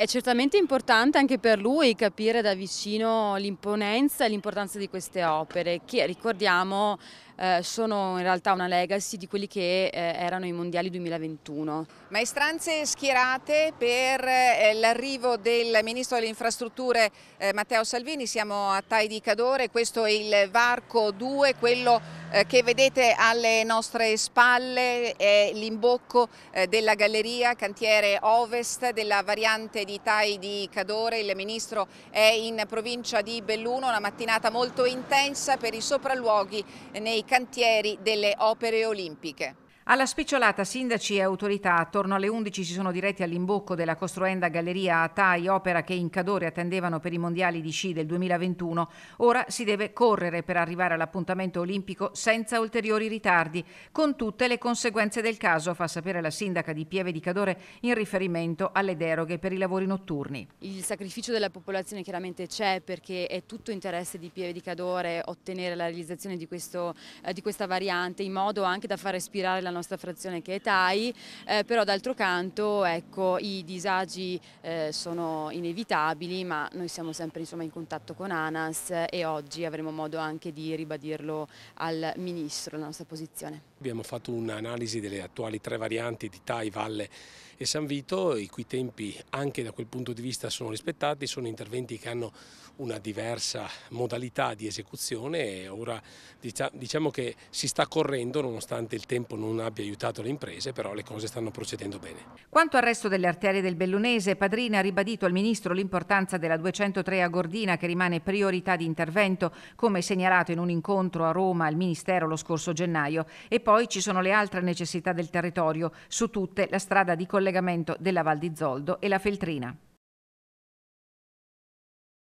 È certamente importante anche per lui capire da vicino l'imponenza e l'importanza di queste opere che ricordiamo eh, sono in realtà una legacy di quelli che eh, erano i mondiali 2021. Maestranze schierate per eh, l'arrivo del Ministro delle Infrastrutture eh, Matteo Salvini, siamo a Tai di Cadore, questo è il Varco 2, quello eh, che vedete alle nostre spalle è l'imbocco eh, della galleria cantiere ovest della variante di Tai di Cadore. Il ministro è in provincia di Belluno, una mattinata molto intensa per i sopralluoghi nei cantieri delle opere olimpiche. Alla spicciolata sindaci e autorità attorno alle 11 si sono diretti all'imbocco della costruenda Galleria Atai, opera che in Cadore attendevano per i mondiali di sci del 2021. Ora si deve correre per arrivare all'appuntamento olimpico senza ulteriori ritardi, con tutte le conseguenze del caso, fa sapere la sindaca di Pieve di Cadore in riferimento alle deroghe per i lavori notturni. Il sacrificio della popolazione chiaramente c'è perché è tutto interesse di Pieve di Cadore ottenere la realizzazione di, questo, eh, di questa variante in modo anche da far respirare la nostra nostra frazione che è TAI, eh, però d'altro canto ecco, i disagi eh, sono inevitabili ma noi siamo sempre insomma, in contatto con ANAS eh, e oggi avremo modo anche di ribadirlo al Ministro la nostra posizione. Abbiamo fatto un'analisi delle attuali tre varianti di Tai, Valle e San Vito, i cui tempi anche da quel punto di vista sono rispettati, sono interventi che hanno una diversa modalità di esecuzione e ora diciamo che si sta correndo nonostante il tempo non abbia aiutato le imprese, però le cose stanno procedendo bene. Quanto al resto delle arterie del Bellunese, Padrina ha ribadito al Ministro l'importanza della 203 a Gordina che rimane priorità di intervento, come segnalato in un incontro a Roma al Ministero lo scorso gennaio e poi poi ci sono le altre necessità del territorio, su tutte la strada di collegamento della Val di Zoldo e la Feltrina.